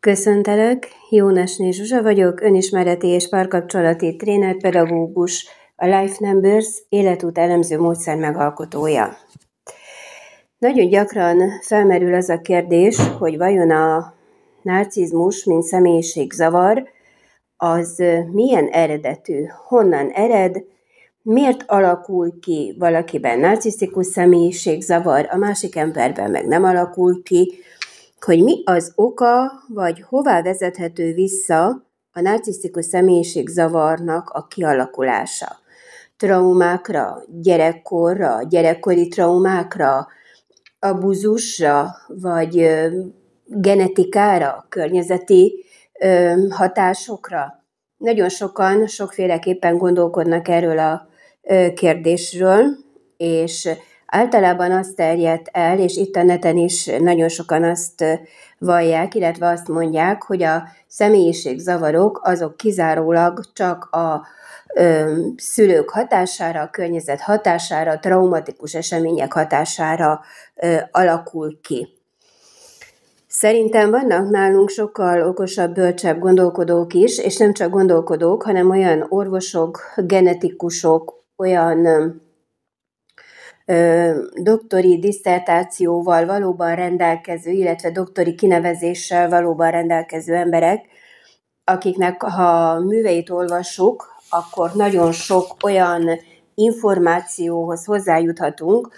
Köszöntelek, Jónasné Zsuzsa vagyok, önismereti és párkapcsolati trénerpedagógus, a Life Numbers életút elemző módszer megalkotója. Nagyon gyakran felmerül az a kérdés, hogy vajon a narcizmus, mint személyiségzavar, az milyen eredetű, honnan ered, miért alakul ki valakiben narcisztikus személyiségzavar, a másik emberben meg nem alakul ki, hogy mi az oka, vagy hová vezethető vissza a narcisztikus személyiség zavarnak a kialakulása. Traumákra, gyerekkorra, gyerekkori traumákra, abuzusra, vagy genetikára, környezeti hatásokra. Nagyon sokan sokféleképpen gondolkodnak erről a kérdésről, és általában azt terjedt el, és itt a neten is nagyon sokan azt vallják, illetve azt mondják, hogy a személyiségzavarok azok kizárólag csak a ö, szülők hatására, a környezet hatására, a traumatikus események hatására ö, alakul ki. Szerintem vannak nálunk sokkal okosabb, bölcsebb gondolkodók is, és nem csak gondolkodók, hanem olyan orvosok, genetikusok, olyan doktori diszertációval valóban rendelkező, illetve doktori kinevezéssel valóban rendelkező emberek, akiknek ha műveit olvassuk, akkor nagyon sok olyan információhoz hozzájuthatunk,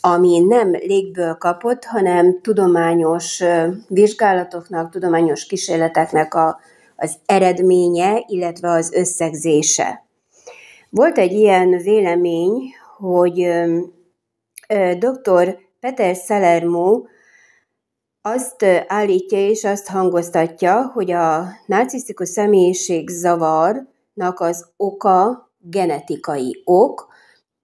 ami nem légből kapott, hanem tudományos vizsgálatoknak, tudományos kísérleteknek a, az eredménye, illetve az összegzése. Volt egy ilyen vélemény, hogy dr. Peter Salermo azt állítja és azt hangoztatja, hogy a narcisztikus személyiség zavarnak az oka genetikai ok,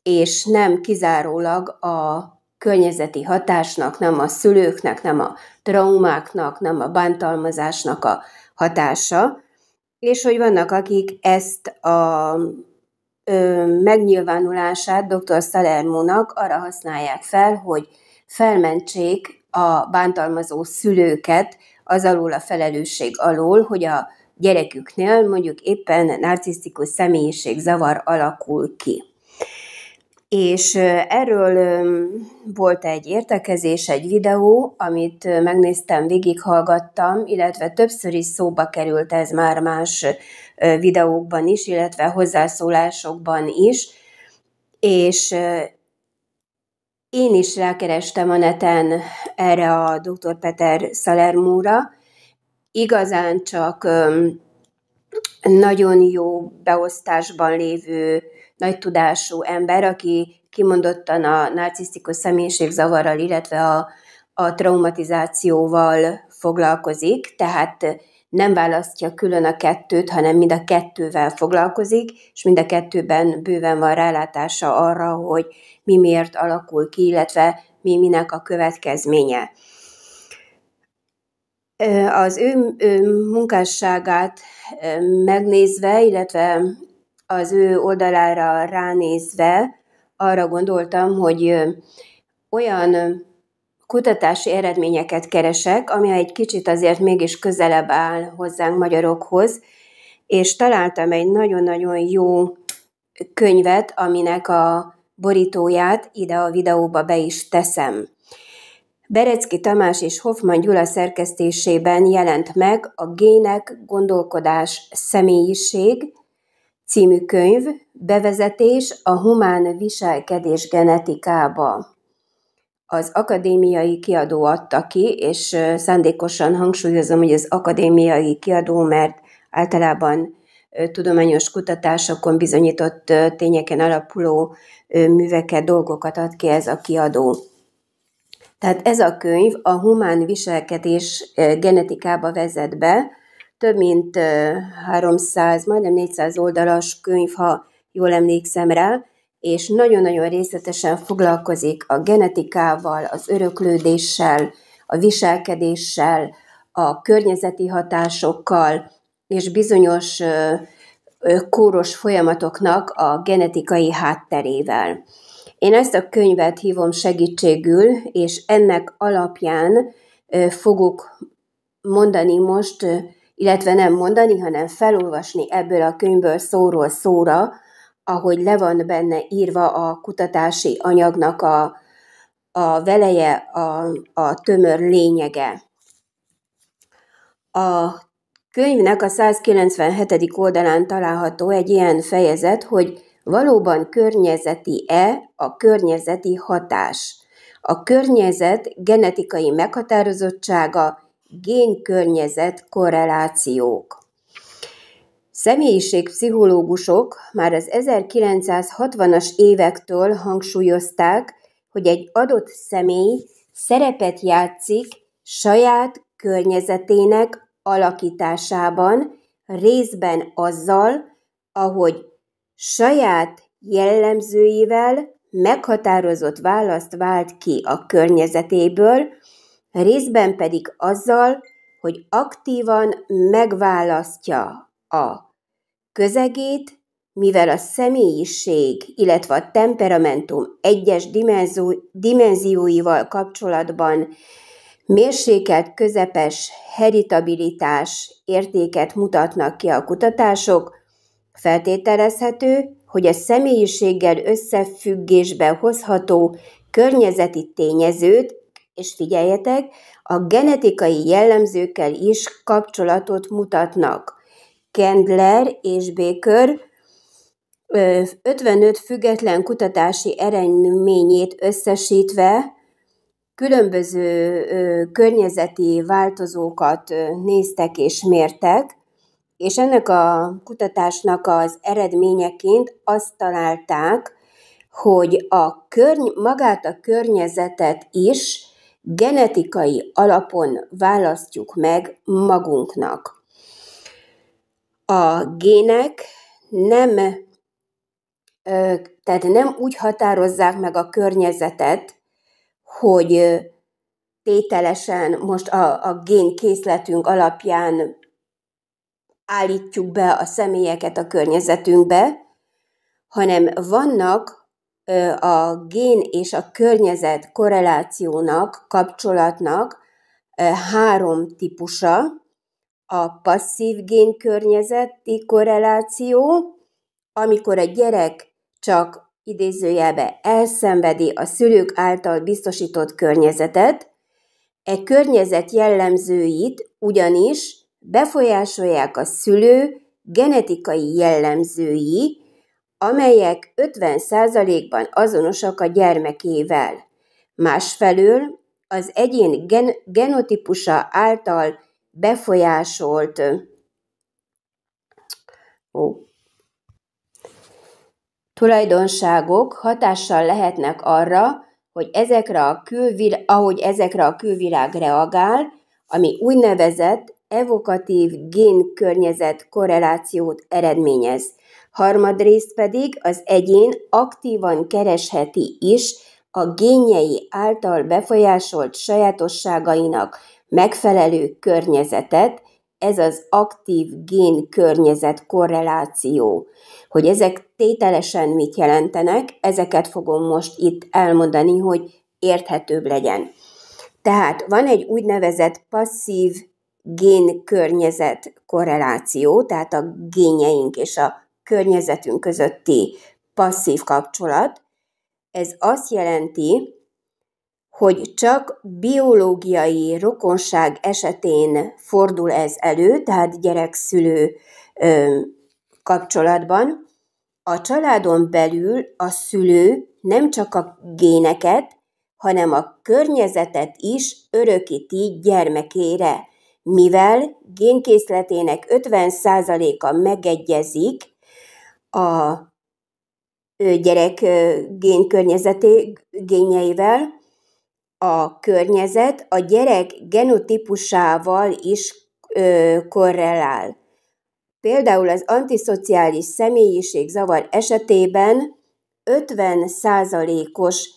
és nem kizárólag a környezeti hatásnak, nem a szülőknek, nem a traumáknak, nem a bántalmazásnak a hatása, és hogy vannak, akik ezt a megnyilvánulását dr. Salermónak arra használják fel, hogy felmentsék a bántalmazó szülőket az alól a felelősség alól, hogy a gyereküknél mondjuk éppen narcisztikus személyiség zavar alakul ki. És erről volt egy értekezés, egy videó, amit megnéztem, végighallgattam, illetve többször is szóba került ez már más videókban is, illetve hozzászólásokban is, és én is rákerestem a neten erre a dr. Peter Salermúra. Igazán csak nagyon jó beosztásban lévő, nagy tudású ember, aki kimondottan a narcisztikus személyiségzavarral, illetve a, a traumatizációval foglalkozik, tehát nem választja külön a kettőt, hanem mind a kettővel foglalkozik, és mind a kettőben bőven van rálátása arra, hogy mi miért alakul ki, illetve mi minek a következménye. Az ő, ő munkásságát megnézve, illetve az ő oldalára ránézve, arra gondoltam, hogy olyan kutatási eredményeket keresek, ami egy kicsit azért mégis közelebb áll hozzánk magyarokhoz, és találtam egy nagyon-nagyon jó könyvet, aminek a borítóját ide a videóba be is teszem. Berecki Tamás és Hoffman Gyula szerkesztésében jelent meg a Gének gondolkodás személyiség című könyv Bevezetés a humán viselkedés genetikába az akadémiai kiadó adta ki, és szándékosan hangsúlyozom, hogy az akadémiai kiadó, mert általában tudományos kutatásokon bizonyított tényeken alapuló műveket, dolgokat ad ki ez a kiadó. Tehát ez a könyv a humán viselkedés genetikába vezet be, több mint 300, majdnem 400 oldalas könyv, ha jól emlékszem rá, és nagyon-nagyon részletesen foglalkozik a genetikával, az öröklődéssel, a viselkedéssel, a környezeti hatásokkal, és bizonyos kóros folyamatoknak a genetikai hátterével. Én ezt a könyvet hívom segítségül, és ennek alapján fogok mondani most, illetve nem mondani, hanem felolvasni ebből a könyvből szóról szóra ahogy le van benne írva a kutatási anyagnak a, a veleje, a, a tömör lényege. A könyvnek a 197. oldalán található egy ilyen fejezet, hogy valóban környezeti-e a környezeti hatás. A környezet genetikai meghatározottsága, génkörnyezet korrelációk. Személyiségpszichológusok már az 1960-as évektől hangsúlyozták, hogy egy adott személy szerepet játszik saját környezetének alakításában, részben azzal, ahogy saját jellemzőivel meghatározott választ vált ki a környezetéből, részben pedig azzal, hogy aktívan megválasztja a közegét, mivel a személyiség, illetve a temperamentum egyes dimenzióival kapcsolatban mérsékelt közepes heritabilitás értéket mutatnak ki a kutatások, feltételezhető, hogy a személyiséggel összefüggésbe hozható környezeti tényezőt, és figyeljetek, a genetikai jellemzőkkel is kapcsolatot mutatnak. Kendler és Baker 55 független kutatási eredményét összesítve különböző környezeti változókat néztek és mértek, és ennek a kutatásnak az eredményeként azt találták, hogy a körny- magát a környezetet is genetikai alapon választjuk meg magunknak a gének nem, tehát nem úgy határozzák meg a környezetet, hogy tételesen most a, a génkészletünk alapján állítjuk be a személyeket a környezetünkbe, hanem vannak a gén és a környezet korrelációnak, kapcsolatnak három típusa, a passzív génkörnyezeti korreláció, amikor a gyerek csak idézőjelbe elszenvedi a szülők által biztosított környezetet, e környezet jellemzőit ugyanis befolyásolják a szülő genetikai jellemzői, amelyek 50%-ban azonosak a gyermekével. Másfelől az egyén gen- genotípusa által befolyásolt, ó, tulajdonságok hatással lehetnek arra, hogy ezekre a külvil, ahogy ezekre a külvilág reagál, ami úgynevezett evokatív génkörnyezet korrelációt eredményez. Harmadrészt pedig az egyén aktívan keresheti is a génjei által befolyásolt sajátosságainak megfelelő környezetet, ez az aktív gén-környezet korreláció. Hogy ezek tételesen mit jelentenek, ezeket fogom most itt elmondani, hogy érthetőbb legyen. Tehát van egy úgynevezett passzív gén-környezet korreláció, tehát a génjeink és a környezetünk közötti passzív kapcsolat. Ez azt jelenti, hogy csak biológiai rokonság esetén fordul ez elő, tehát gyerekszülő ö, kapcsolatban, a családon belül a szülő nem csak a géneket, hanem a környezetet is örökíti gyermekére, mivel génkészletének 50%-a megegyezik a gyerek génkörnyezeté génjeivel, a környezet a gyerek genotípusával is ö, korrelál. Például az antiszociális személyiségzavar esetében 50%-os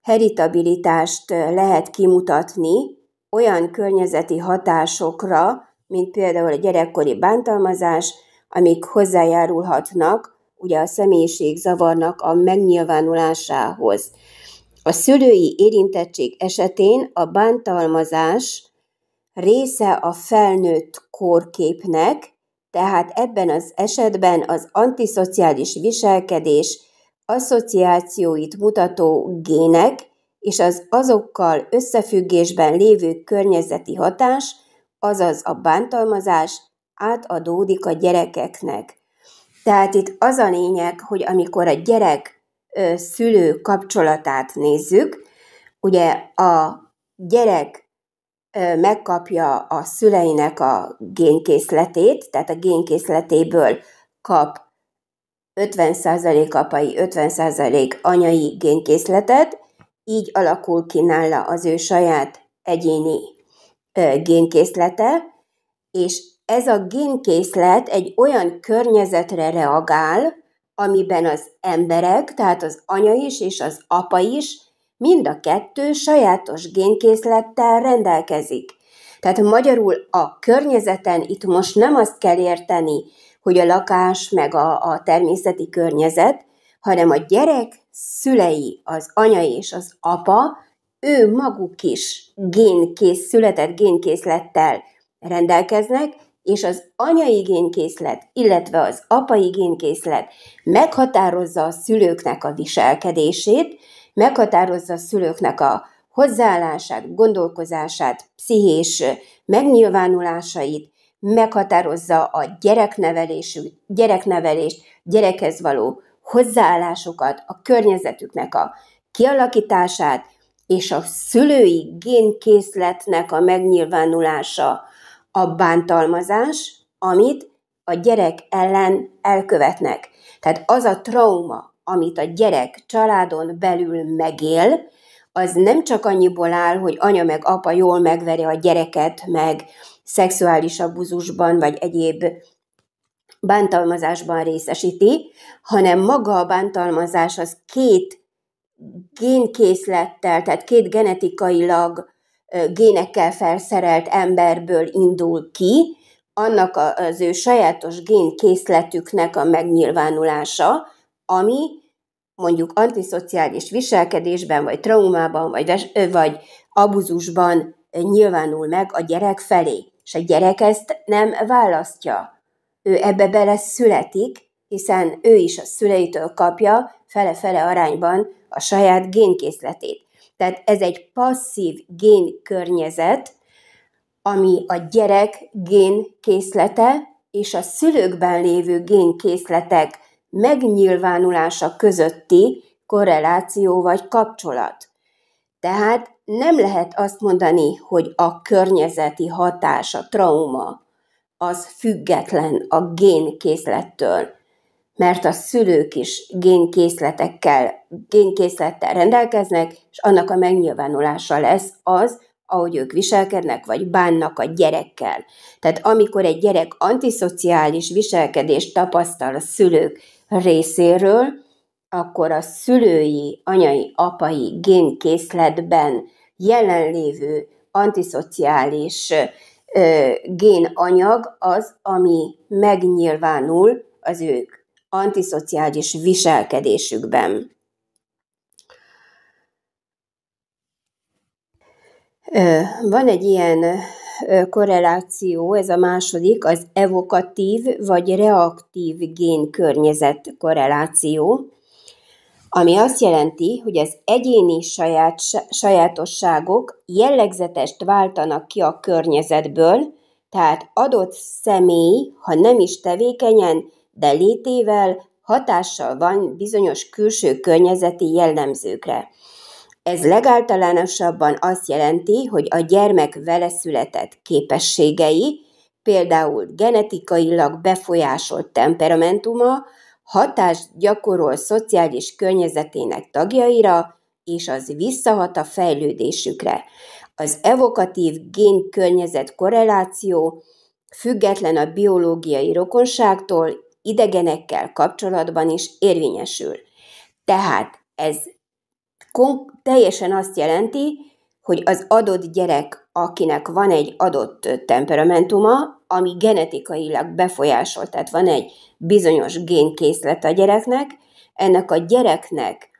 heritabilitást lehet kimutatni olyan környezeti hatásokra, mint például a gyerekkori bántalmazás, amik hozzájárulhatnak ugye a személyiségzavarnak a megnyilvánulásához. A szülői érintettség esetén a bántalmazás része a felnőtt korképnek, tehát ebben az esetben az antiszociális viselkedés asszociációit mutató gének és az azokkal összefüggésben lévő környezeti hatás, azaz a bántalmazás átadódik a gyerekeknek. Tehát itt az a lényeg, hogy amikor a gyerek szülő kapcsolatát nézzük, ugye a gyerek megkapja a szüleinek a génkészletét, tehát a génkészletéből kap 50% apai, 50% anyai génkészletet, így alakul ki nála az ő saját egyéni génkészlete, és ez a génkészlet egy olyan környezetre reagál, amiben az emberek, tehát az anya is és az apa is, mind a kettő sajátos génkészlettel rendelkezik. Tehát magyarul a környezeten itt most nem azt kell érteni, hogy a lakás meg a, a természeti környezet, hanem a gyerek szülei, az anya és az apa, ő maguk is génkész, született génkészlettel rendelkeznek, és az anyai igénykészlet, illetve az apai igénykészlet meghatározza a szülőknek a viselkedését, meghatározza a szülőknek a hozzáállását, gondolkozását, pszichés megnyilvánulásait, meghatározza a gyereknevelésű, gyereknevelést, gyerekhez való hozzáállásokat, a környezetüknek a kialakítását, és a szülői génkészletnek a megnyilvánulása a bántalmazás, amit a gyerek ellen elkövetnek. Tehát az a trauma, amit a gyerek családon belül megél, az nem csak annyiból áll, hogy anya meg apa jól megveri a gyereket, meg szexuális abuzusban, vagy egyéb bántalmazásban részesíti, hanem maga a bántalmazás az két génkészlettel, tehát két genetikailag génekkel felszerelt emberből indul ki, annak az ő sajátos génkészletüknek a megnyilvánulása, ami mondjuk antiszociális viselkedésben, vagy traumában, vagy, vagy abuzusban nyilvánul meg a gyerek felé. És a gyerek ezt nem választja. Ő ebbe bele születik, hiszen ő is a szüleitől kapja fele-fele arányban a saját génkészletét. Tehát ez egy passzív génkörnyezet, ami a gyerek készlete és a szülőkben lévő készletek megnyilvánulása közötti korreláció vagy kapcsolat. Tehát nem lehet azt mondani, hogy a környezeti hatás, a trauma, az független a génkészlettől mert a szülők is génkészletekkel, génkészlettel rendelkeznek, és annak a megnyilvánulása lesz az, ahogy ők viselkednek, vagy bánnak a gyerekkel. Tehát amikor egy gyerek antiszociális viselkedést tapasztal a szülők részéről, akkor a szülői, anyai, apai génkészletben jelenlévő antiszociális génanyag az, ami megnyilvánul az ők antiszociális viselkedésükben. Van egy ilyen korreláció, ez a második, az evokatív vagy reaktív környezet korreláció, ami azt jelenti, hogy az egyéni saját, sajátosságok jellegzetest váltanak ki a környezetből, tehát adott személy, ha nem is tevékenyen, de létével hatással van bizonyos külső környezeti jellemzőkre. Ez legáltalánosabban azt jelenti, hogy a gyermek vele született képességei, például genetikailag befolyásolt temperamentuma, hatást gyakorol szociális környezetének tagjaira, és az visszahat a fejlődésükre. Az evokatív gén-környezet korreláció független a biológiai rokonságtól idegenekkel kapcsolatban is érvényesül. Tehát ez teljesen azt jelenti, hogy az adott gyerek, akinek van egy adott temperamentuma, ami genetikailag befolyásolt, tehát van egy bizonyos génkészlet a gyereknek, ennek a gyereknek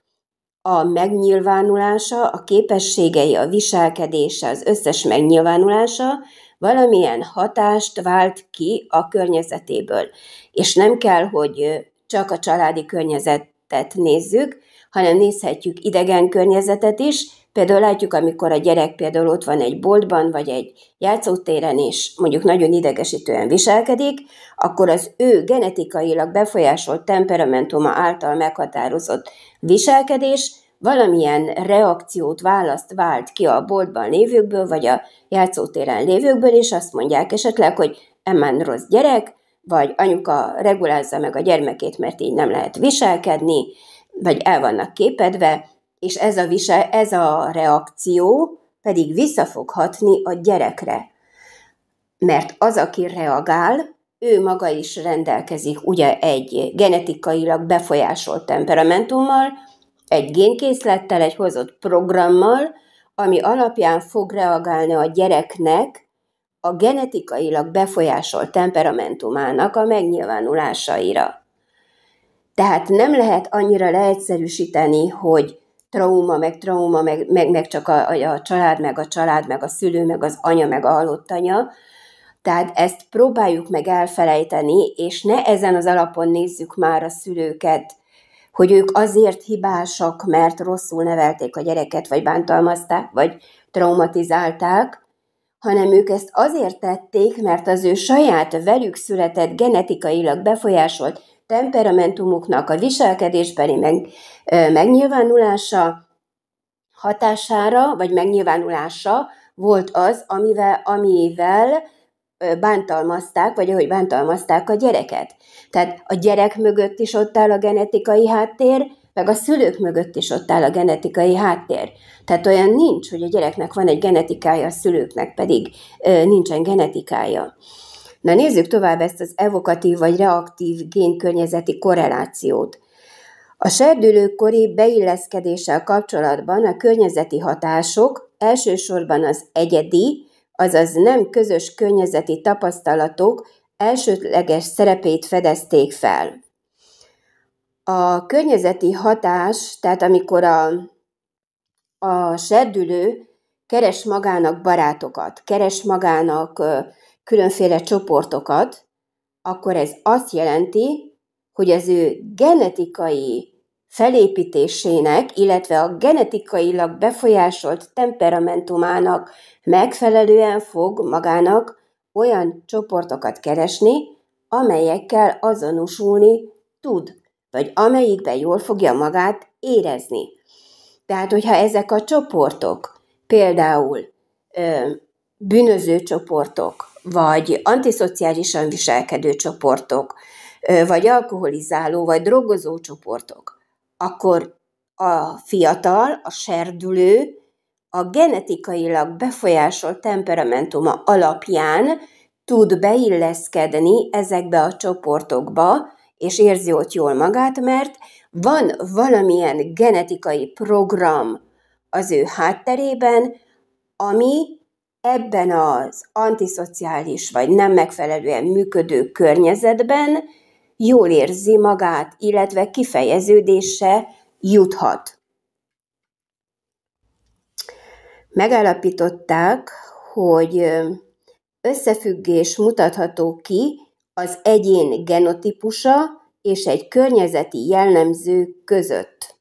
a megnyilvánulása, a képességei, a viselkedése, az összes megnyilvánulása valamilyen hatást vált ki a környezetéből. És nem kell, hogy csak a családi környezetet nézzük, hanem nézhetjük idegen környezetet is, Például látjuk, amikor a gyerek például ott van egy boltban, vagy egy játszótéren, és mondjuk nagyon idegesítően viselkedik, akkor az ő genetikailag befolyásolt temperamentuma által meghatározott viselkedés valamilyen reakciót, választ vált ki a boltban lévőkből, vagy a játszótéren lévőkből, és azt mondják esetleg, hogy emmen rossz gyerek, vagy anyuka regulázza meg a gyermekét, mert így nem lehet viselkedni, vagy el vannak képedve, és ez a, visel, ez a reakció pedig vissza fog hatni a gyerekre. Mert az, aki reagál, ő maga is rendelkezik ugye egy genetikailag befolyásolt temperamentummal, egy génkészlettel, egy hozott programmal, ami alapján fog reagálni a gyereknek a genetikailag befolyásolt temperamentumának a megnyilvánulásaira. Tehát nem lehet annyira leegyszerűsíteni, hogy trauma, meg trauma, meg, meg, meg csak a, a család, meg a család, meg a szülő, meg az anya, meg a halott anya. Tehát ezt próbáljuk meg elfelejteni, és ne ezen az alapon nézzük már a szülőket, hogy ők azért hibásak, mert rosszul nevelték a gyereket, vagy bántalmazták, vagy traumatizálták, hanem ők ezt azért tették, mert az ő saját velük született genetikailag befolyásolt temperamentumuknak a viselkedésbeli meg, megnyilvánulása hatására, vagy megnyilvánulása volt az, amivel, amivel bántalmazták, vagy ahogy bántalmazták a gyereket. Tehát a gyerek mögött is ott áll a genetikai háttér, meg a szülők mögött is ott áll a genetikai háttér. Tehát olyan nincs, hogy a gyereknek van egy genetikája, a szülőknek pedig ö, nincsen genetikája. Na nézzük tovább ezt az evokatív vagy reaktív génkörnyezeti korrelációt. A serdülőkori beilleszkedéssel kapcsolatban a környezeti hatások elsősorban az egyedi, azaz nem közös környezeti tapasztalatok elsődleges szerepét fedezték fel. A környezeti hatás, tehát amikor a, a serdülő keres magának barátokat, keres magának különféle csoportokat, akkor ez azt jelenti, hogy az ő genetikai felépítésének, illetve a genetikailag befolyásolt temperamentumának megfelelően fog magának olyan csoportokat keresni, amelyekkel azonosulni tud, vagy amelyikben jól fogja magát érezni. Tehát, hogyha ezek a csoportok, például ö, bűnöző csoportok, vagy antiszociálisan viselkedő csoportok, ö, vagy alkoholizáló, vagy drogozó csoportok, akkor a fiatal, a serdülő a genetikailag befolyásolt temperamentuma alapján tud beilleszkedni ezekbe a csoportokba, és érzi ott jól magát, mert van valamilyen genetikai program az ő hátterében, ami ebben az antiszociális vagy nem megfelelően működő környezetben jól érzi magát, illetve kifejeződése juthat. Megállapították, hogy összefüggés mutatható ki az egyén genotípusa és egy környezeti jellemző között.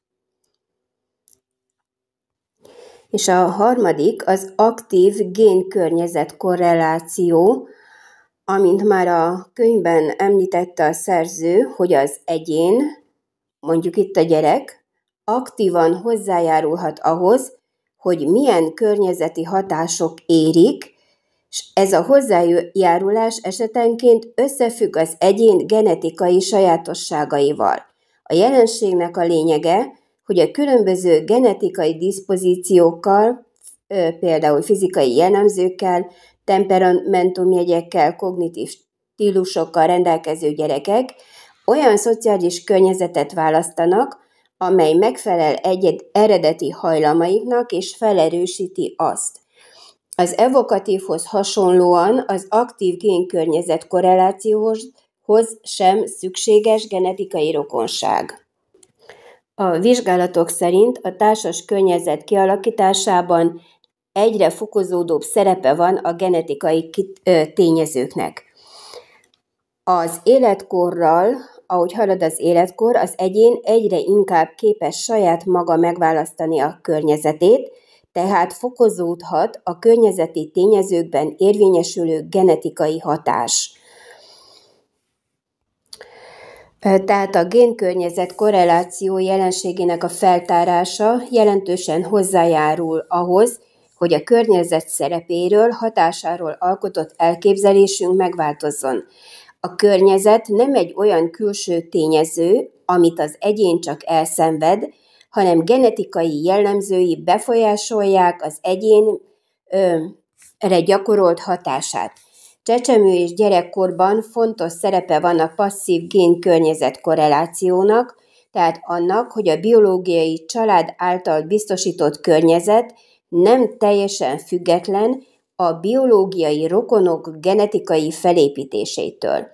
És a harmadik az aktív génkörnyezet korreláció, Amint már a könyvben említette a szerző, hogy az egyén, mondjuk itt a gyerek, aktívan hozzájárulhat ahhoz, hogy milyen környezeti hatások érik, és ez a hozzájárulás esetenként összefügg az egyén genetikai sajátosságaival. A jelenségnek a lényege, hogy a különböző genetikai diszpozíciókkal, például fizikai jellemzőkkel, jegyekkel, kognitív stílusokkal rendelkező gyerekek olyan szociális környezetet választanak, amely megfelel egyed eredeti hajlamaiknak és felerősíti azt. Az evokatívhoz hasonlóan az aktív génkörnyezet korrelációhoz sem szükséges genetikai rokonság. A vizsgálatok szerint a társas környezet kialakításában egyre fokozódóbb szerepe van a genetikai tényezőknek. Az életkorral, ahogy halad az életkor, az egyén egyre inkább képes saját maga megválasztani a környezetét, tehát fokozódhat a környezeti tényezőkben érvényesülő genetikai hatás. Tehát a génkörnyezet korreláció jelenségének a feltárása jelentősen hozzájárul ahhoz, hogy a környezet szerepéről, hatásáról alkotott elképzelésünk megváltozzon. A környezet nem egy olyan külső tényező, amit az egyén csak elszenved, hanem genetikai jellemzői befolyásolják az egyén gyakorolt hatását. Csecsemő és gyerekkorban fontos szerepe van a passzív gén-környezet korrelációnak, tehát annak, hogy a biológiai család által biztosított környezet nem teljesen független a biológiai rokonok genetikai felépítésétől.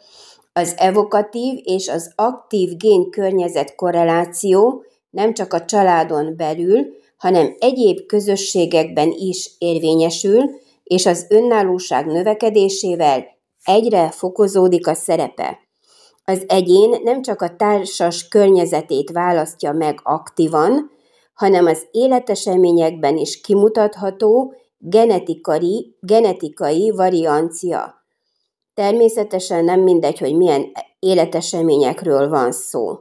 Az evokatív és az aktív környezet korreláció nem csak a családon belül, hanem egyéb közösségekben is érvényesül, és az önállóság növekedésével egyre fokozódik a szerepe. Az egyén nem csak a társas környezetét választja meg aktívan, hanem az életeseményekben is kimutatható genetikai, genetikai variancia. Természetesen nem mindegy, hogy milyen életeseményekről van szó.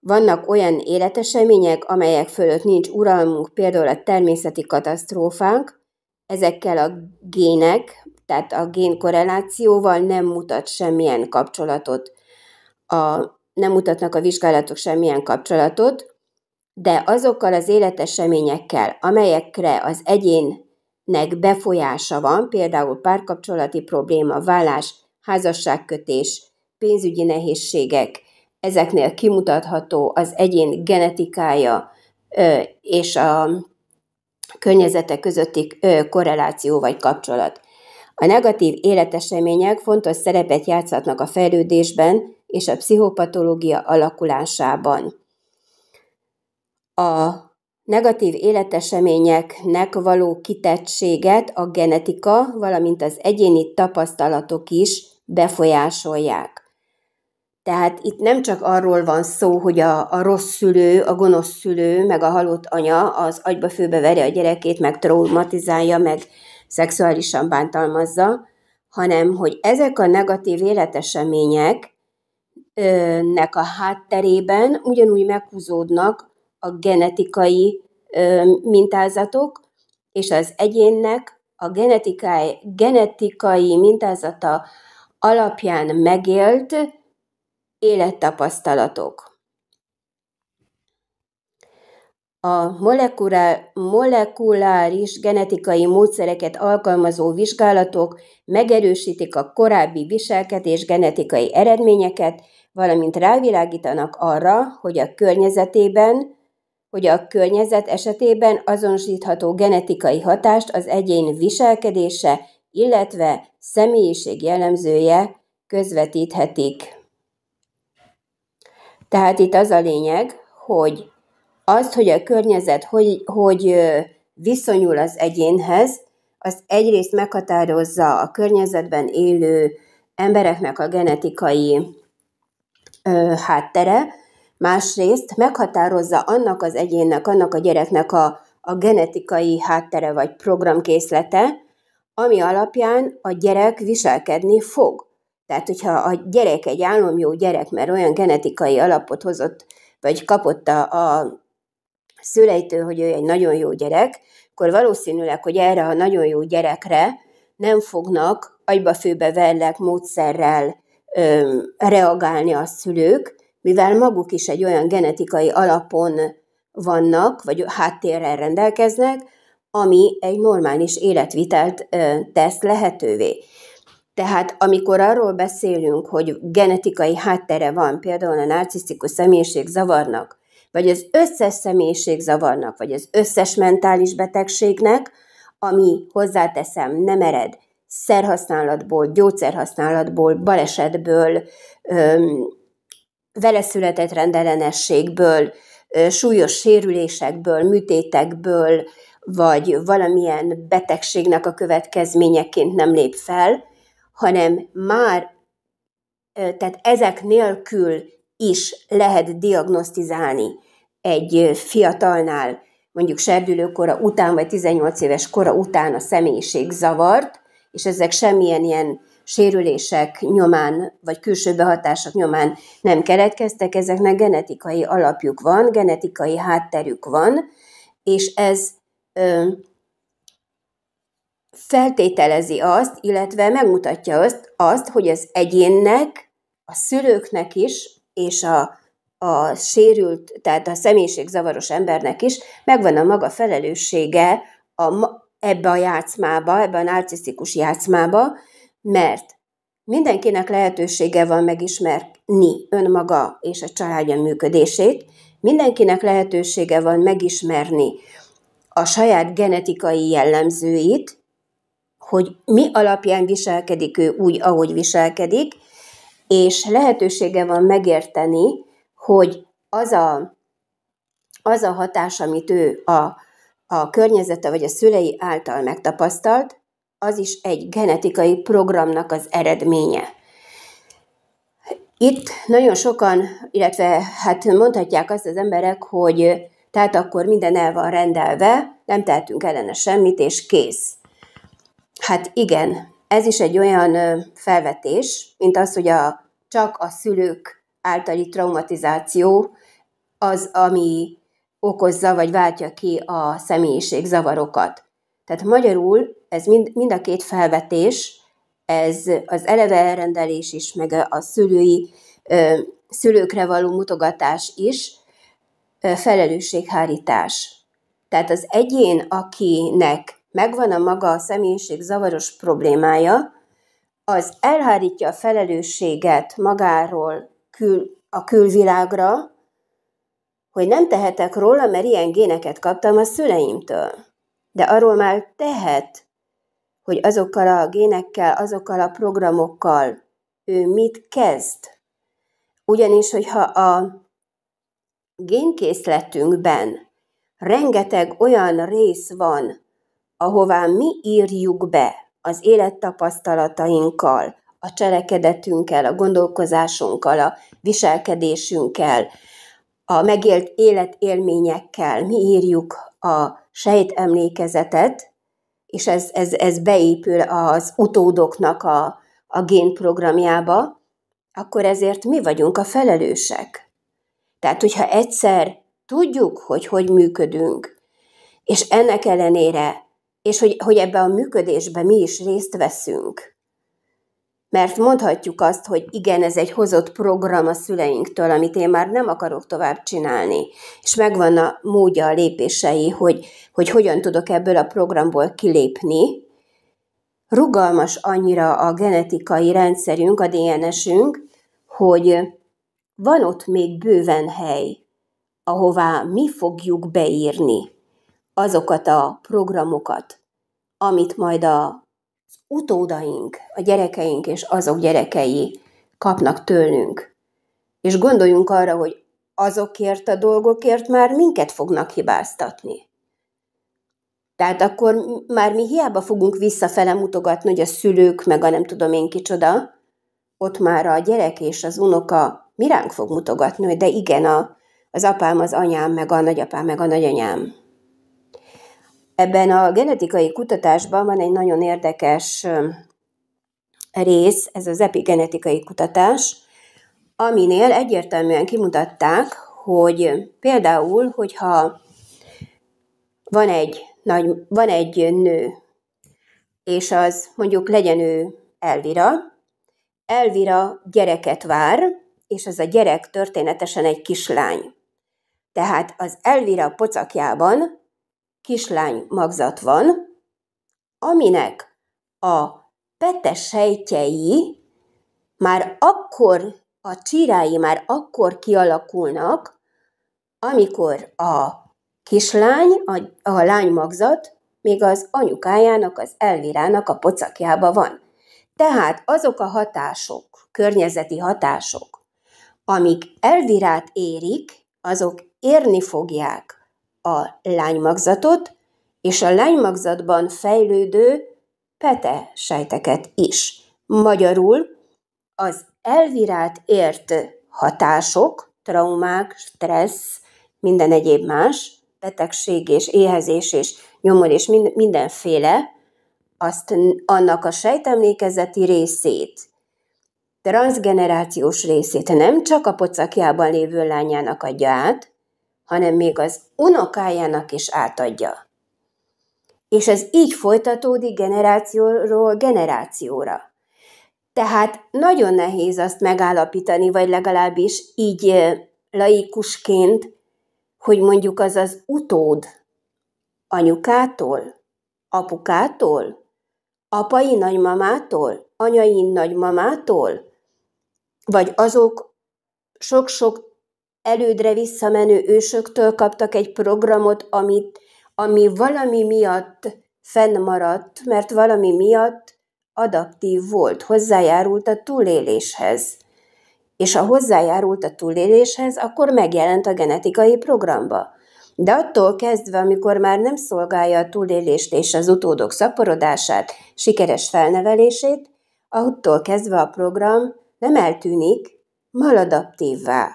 Vannak olyan életesemények, amelyek fölött nincs uralmunk, például a természeti katasztrófánk, ezekkel a gének, tehát a génkorrelációval nem mutat semmilyen kapcsolatot. A, nem mutatnak a vizsgálatok semmilyen kapcsolatot, de azokkal az életeseményekkel, amelyekre az egyénnek befolyása van, például párkapcsolati probléma, vállás, házasságkötés, pénzügyi nehézségek, ezeknél kimutatható az egyén genetikája és a környezete közötti korreláció vagy kapcsolat. A negatív életesemények fontos szerepet játszhatnak a fejlődésben és a pszichopatológia alakulásában a negatív életeseményeknek való kitettséget a genetika, valamint az egyéni tapasztalatok is befolyásolják. Tehát itt nem csak arról van szó, hogy a, a rossz szülő, a gonosz szülő, meg a halott anya az agyba főbe veri a gyerekét, meg traumatizálja, meg szexuálisan bántalmazza, hanem hogy ezek a negatív életeseményeknek nek a hátterében ugyanúgy meghúzódnak a genetikai mintázatok, és az egyénnek a genetikai, genetikai mintázata alapján megélt élettapasztalatok. A molekuláris genetikai módszereket alkalmazó vizsgálatok megerősítik a korábbi viselkedés genetikai eredményeket, valamint rávilágítanak arra, hogy a környezetében hogy a környezet esetében azonosítható genetikai hatást az egyén viselkedése, illetve személyiség jellemzője közvetíthetik. Tehát itt az a lényeg, hogy azt, hogy a környezet hogy, hogy viszonyul az egyénhez, az egyrészt meghatározza a környezetben élő embereknek a genetikai ö, háttere, Másrészt meghatározza annak az egyénnek, annak a gyereknek a, a genetikai háttere vagy programkészlete, ami alapján a gyerek viselkedni fog. Tehát, hogyha a gyerek egy álomjó gyerek, mert olyan genetikai alapot hozott, vagy kapott a, a szüleitől, hogy ő egy nagyon jó gyerek, akkor valószínűleg, hogy erre a nagyon jó gyerekre nem fognak agyba főbe verlek módszerrel öm, reagálni a szülők, mivel maguk is egy olyan genetikai alapon vannak, vagy háttérrel rendelkeznek, ami egy normális életvitelt tesz lehetővé. Tehát amikor arról beszélünk, hogy genetikai háttere van például a narcisztikus személyiség zavarnak, vagy az összes személyiség zavarnak, vagy az összes mentális betegségnek, ami hozzáteszem nem ered szerhasználatból, gyógyszerhasználatból, balesetből, öm, vele született rendellenességből, súlyos sérülésekből, műtétekből, vagy valamilyen betegségnek a következményeként nem lép fel, hanem már, tehát ezek nélkül is lehet diagnosztizálni egy fiatalnál, mondjuk serdülőkora után, vagy 18 éves kora után a személyiség zavart, és ezek semmilyen ilyen sérülések nyomán, vagy külső behatások nyomán nem keletkeztek, ezeknek genetikai alapjuk van, genetikai hátterük van, és ez ö, feltételezi azt, illetve megmutatja azt, azt, hogy az egyénnek, a szülőknek is, és a, a sérült, tehát a személyiségzavaros embernek is megvan a maga felelőssége a, ebbe a játszmába, ebbe a narcisztikus játszmába, mert mindenkinek lehetősége van megismerni önmaga és a családja működését, mindenkinek lehetősége van megismerni a saját genetikai jellemzőit, hogy mi alapján viselkedik ő úgy, ahogy viselkedik, és lehetősége van megérteni, hogy az a, az a hatás, amit ő a, a környezete vagy a szülei által megtapasztalt, az is egy genetikai programnak az eredménye. Itt nagyon sokan, illetve hát mondhatják azt az emberek, hogy tehát akkor minden el van rendelve, nem tehetünk ellene semmit, és kész. Hát igen, ez is egy olyan felvetés, mint az, hogy a, csak a szülők általi traumatizáció az, ami okozza vagy váltja ki a személyiség zavarokat. Tehát magyarul ez mind, mind a két felvetés, ez az eleve elrendelés is, meg a szülői, szülőkre való mutogatás is, felelősséghárítás. Tehát az egyén, akinek megvan a maga a személyiség zavaros problémája, az elhárítja a felelősséget magáról kül, a külvilágra, hogy nem tehetek róla, mert ilyen géneket kaptam a szüleimtől. De arról már tehet, hogy azokkal a génekkel, azokkal a programokkal ő mit kezd. Ugyanis, hogyha a génkészletünkben rengeteg olyan rész van, ahová mi írjuk be az élettapasztalatainkkal, a cselekedetünkkel, a gondolkozásunkkal, a viselkedésünkkel, a megélt életélményekkel mi írjuk a sejtemlékezetet, és ez, ez, ez beépül az utódoknak a, a génprogramjába, akkor ezért mi vagyunk a felelősek. Tehát, hogyha egyszer tudjuk, hogy hogy működünk, és ennek ellenére, és hogy, hogy ebbe a működésbe mi is részt veszünk, mert mondhatjuk azt, hogy igen, ez egy hozott program a szüleinktől, amit én már nem akarok tovább csinálni, és megvan a módja a lépései, hogy, hogy hogyan tudok ebből a programból kilépni. Rugalmas annyira a genetikai rendszerünk, a DNS-ünk, hogy van ott még bőven hely, ahová mi fogjuk beírni azokat a programokat, amit majd a az utódaink, a gyerekeink és azok gyerekei kapnak tőlünk. És gondoljunk arra, hogy azokért a dolgokért már minket fognak hibáztatni. Tehát akkor már mi hiába fogunk visszafele mutogatni, hogy a szülők, meg a nem tudom én kicsoda, ott már a gyerek és az unoka miránk fog mutogatni, hogy de igen, a, az apám, az anyám, meg a nagyapám, meg a nagyanyám. Ebben a genetikai kutatásban van egy nagyon érdekes rész, ez az epigenetikai kutatás, aminél egyértelműen kimutatták, hogy például, hogyha van egy, nagy, van egy nő, és az mondjuk legyen ő Elvira, Elvira gyereket vár, és ez a gyerek történetesen egy kislány. Tehát az Elvira pocakjában kislány magzat van, aminek a sejtjei már akkor, a csirái már akkor kialakulnak, amikor a kislány, a, a lány magzat még az anyukájának, az elvirának a pocakjába van. Tehát azok a hatások, környezeti hatások, amik elvirát érik, azok érni fogják a lánymagzatot és a lánymagzatban fejlődő pete sejteket is. Magyarul az elvirált ért hatások, traumák, stressz, minden egyéb más, betegség és éhezés és nyomor és mindenféle, azt annak a sejtemlékezeti részét, transgenerációs részét nem csak a pocakjában lévő lányának adja át, hanem még az unokájának is átadja. És ez így folytatódik generációról generációra. Tehát nagyon nehéz azt megállapítani, vagy legalábbis így laikusként, hogy mondjuk az az utód anyukától, apukától, apai nagymamától, anyai nagymamától, vagy azok sok-sok elődre visszamenő ősöktől kaptak egy programot, amit, ami valami miatt fennmaradt, mert valami miatt adaptív volt, hozzájárult a túléléshez. És ha hozzájárult a túléléshez, akkor megjelent a genetikai programba. De attól kezdve, amikor már nem szolgálja a túlélést és az utódok szaporodását, sikeres felnevelését, attól kezdve a program nem eltűnik, maladaptívvá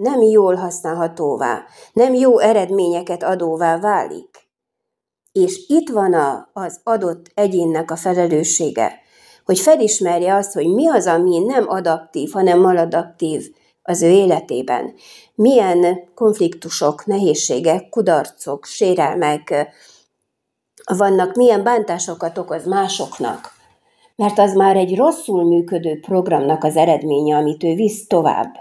nem jól használhatóvá, nem jó eredményeket adóvá válik. És itt van a, az adott egyénnek a felelőssége, hogy felismerje azt, hogy mi az, ami nem adaptív, hanem maladaptív az ő életében. Milyen konfliktusok, nehézségek, kudarcok, sérelmek vannak, milyen bántásokat okoz másoknak. Mert az már egy rosszul működő programnak az eredménye, amit ő visz tovább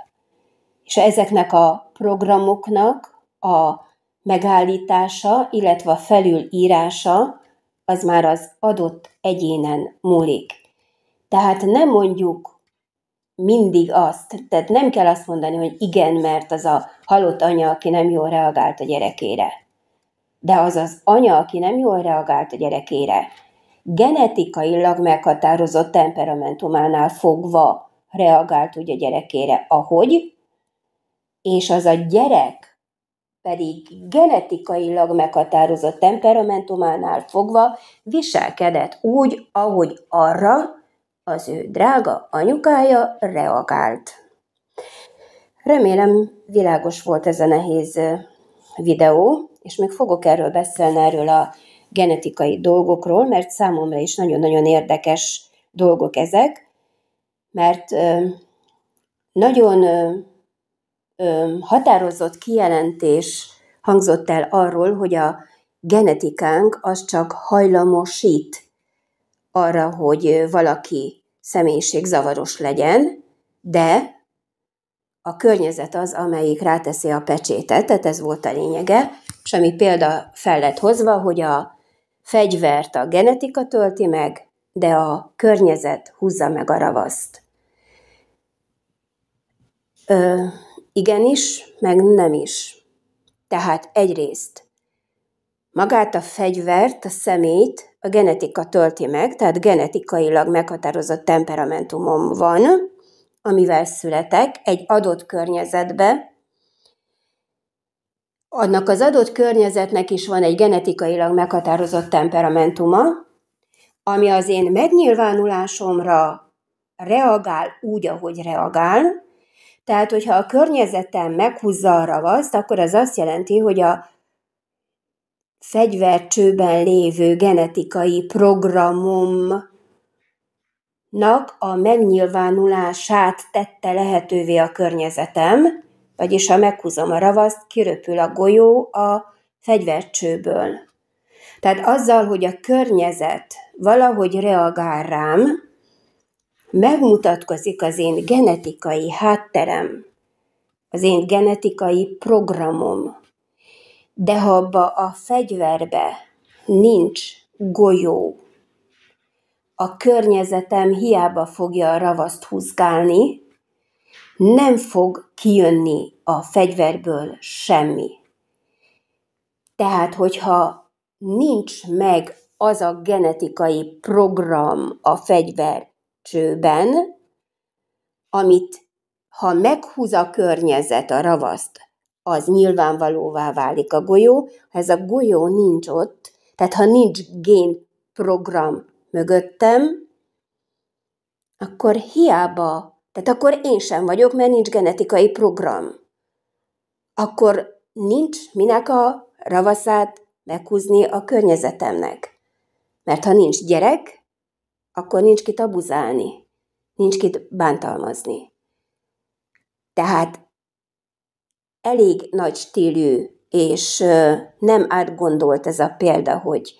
és ezeknek a programoknak a megállítása, illetve a felülírása az már az adott egyénen múlik. Tehát nem mondjuk mindig azt, tehát nem kell azt mondani, hogy igen, mert az a halott anya, aki nem jól reagált a gyerekére. De az az anya, aki nem jól reagált a gyerekére, genetikailag meghatározott temperamentumánál fogva reagált úgy a gyerekére, ahogy és az a gyerek pedig genetikailag meghatározott temperamentumánál fogva viselkedett úgy, ahogy arra az ő drága anyukája reagált. Remélem világos volt ez a nehéz videó, és még fogok erről beszélni, erről a genetikai dolgokról, mert számomra is nagyon-nagyon érdekes dolgok ezek, mert nagyon határozott kijelentés hangzott el arról, hogy a genetikánk az csak hajlamosít arra, hogy valaki személyiség zavaros legyen, de a környezet az, amelyik ráteszi a pecsétet, tehát ez volt a lényege, és ami példa fel lett hozva, hogy a fegyvert a genetika tölti meg, de a környezet húzza meg a ravaszt. Ö, igenis, meg nem is. Tehát egyrészt magát a fegyvert, a szemét a genetika tölti meg, tehát genetikailag meghatározott temperamentumom van, amivel születek egy adott környezetbe, annak az adott környezetnek is van egy genetikailag meghatározott temperamentuma, ami az én megnyilvánulásomra reagál úgy, ahogy reagál, tehát, hogyha a környezetem meghúzza a ravaszt, akkor az azt jelenti, hogy a fegyvercsőben lévő genetikai programomnak a megnyilvánulását tette lehetővé a környezetem, vagyis ha meghúzom a ravaszt, kiröpül a golyó a fegyvercsőből. Tehát azzal, hogy a környezet valahogy reagál rám, megmutatkozik az én genetikai hátterem, az én genetikai programom. De ha abba a fegyverbe nincs golyó, a környezetem hiába fogja a ravaszt húzgálni, nem fog kijönni a fegyverből semmi. Tehát, hogyha nincs meg az a genetikai program a fegyver csőben, amit ha meghúz a környezet, a ravaszt, az nyilvánvalóvá válik a golyó, ha ez a golyó nincs ott, tehát ha nincs génprogram mögöttem, akkor hiába, tehát akkor én sem vagyok, mert nincs genetikai program. Akkor nincs minek a ravaszát meghúzni a környezetemnek. Mert ha nincs gyerek, akkor nincs kit abuzálni, nincs kit bántalmazni. Tehát elég nagy stílű, és nem átgondolt ez a példa, hogy,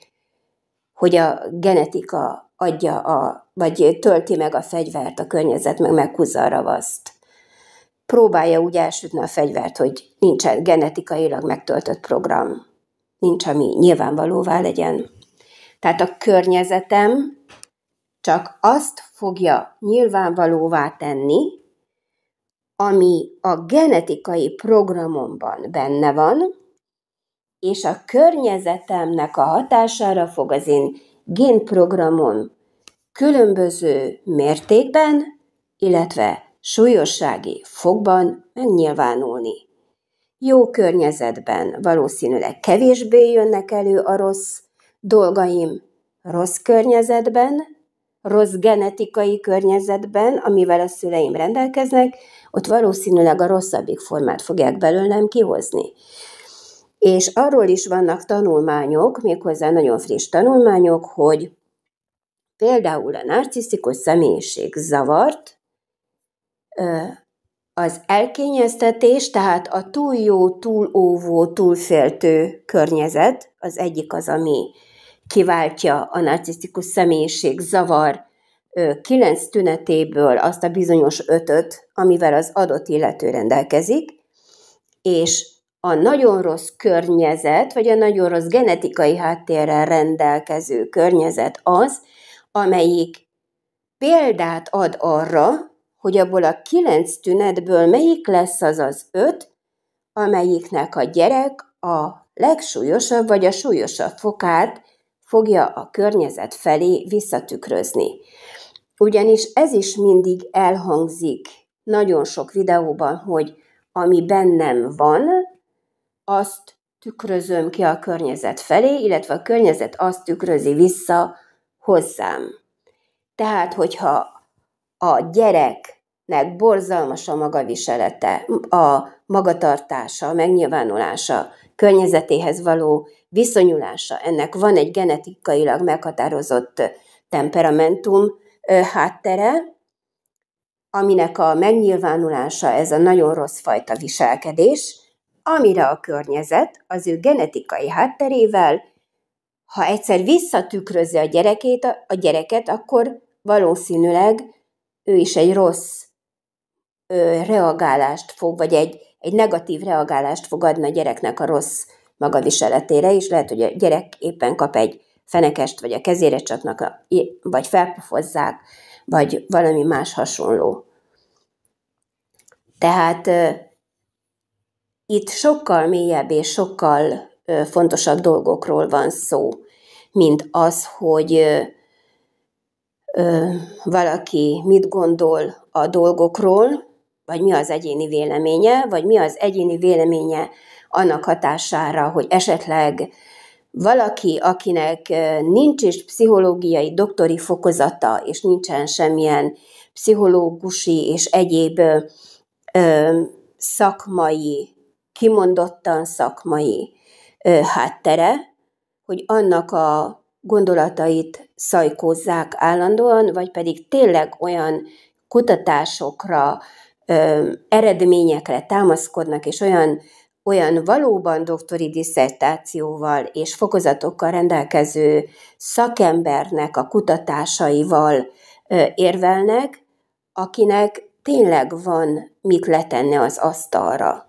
hogy a genetika adja, a, vagy tölti meg a fegyvert, a környezet meg meghúzza a ravaszt. Próbálja úgy elsütni a fegyvert, hogy nincsen genetikailag megtöltött program. Nincs, ami nyilvánvalóvá legyen. Tehát a környezetem csak azt fogja nyilvánvalóvá tenni, ami a genetikai programomban benne van, és a környezetemnek a hatására fog az én génprogramom különböző mértékben, illetve súlyossági fogban megnyilvánulni. Jó környezetben valószínűleg kevésbé jönnek elő a rossz dolgaim, rossz környezetben rossz genetikai környezetben, amivel a szüleim rendelkeznek, ott valószínűleg a rosszabbik formát fogják belőlem kihozni. És arról is vannak tanulmányok, méghozzá nagyon friss tanulmányok, hogy például a narcisztikus személyiség zavart, az elkényeztetés, tehát a túl jó, túl óvó, túl féltő környezet, az egyik az, ami kiváltja a narcisztikus személyiség zavar kilenc tünetéből azt a bizonyos ötöt, amivel az adott illető rendelkezik, és a nagyon rossz környezet, vagy a nagyon rossz genetikai háttérrel rendelkező környezet az, amelyik példát ad arra, hogy abból a kilenc tünetből melyik lesz az az öt, amelyiknek a gyerek a legsúlyosabb vagy a súlyosabb fokát fogja a környezet felé visszatükrözni. Ugyanis ez is mindig elhangzik nagyon sok videóban, hogy ami bennem van, azt tükrözöm ki a környezet felé, illetve a környezet azt tükrözi vissza hozzám. Tehát, hogyha a gyereknek borzalmas a magaviselete, a magatartása, a megnyilvánulása, környezetéhez való viszonyulása, ennek van egy genetikailag meghatározott temperamentum háttere, aminek a megnyilvánulása ez a nagyon rossz fajta viselkedés, amire a környezet az ő genetikai hátterével, ha egyszer visszatükrözi a, gyerekét, a gyereket, akkor valószínűleg ő is egy rossz ö, reagálást fog, vagy egy egy negatív reagálást fog adni a gyereknek a rossz magaviseletére, és lehet, hogy a gyerek éppen kap egy fenekest, vagy a kezére csapnak, vagy felpofozzák, vagy valami más hasonló. Tehát itt sokkal mélyebb és sokkal fontosabb dolgokról van szó, mint az, hogy valaki mit gondol a dolgokról, vagy mi az egyéni véleménye, vagy mi az egyéni véleménye annak hatására, hogy esetleg valaki, akinek nincs is pszichológiai doktori fokozata, és nincsen semmilyen pszichológusi és egyéb ö, szakmai, kimondottan szakmai ö, háttere, hogy annak a gondolatait szajkózzák állandóan, vagy pedig tényleg olyan kutatásokra, ö, eredményekre támaszkodnak, és olyan, olyan valóban doktori diszertációval és fokozatokkal rendelkező szakembernek a kutatásaival ö, érvelnek, akinek tényleg van mit letenni az asztalra.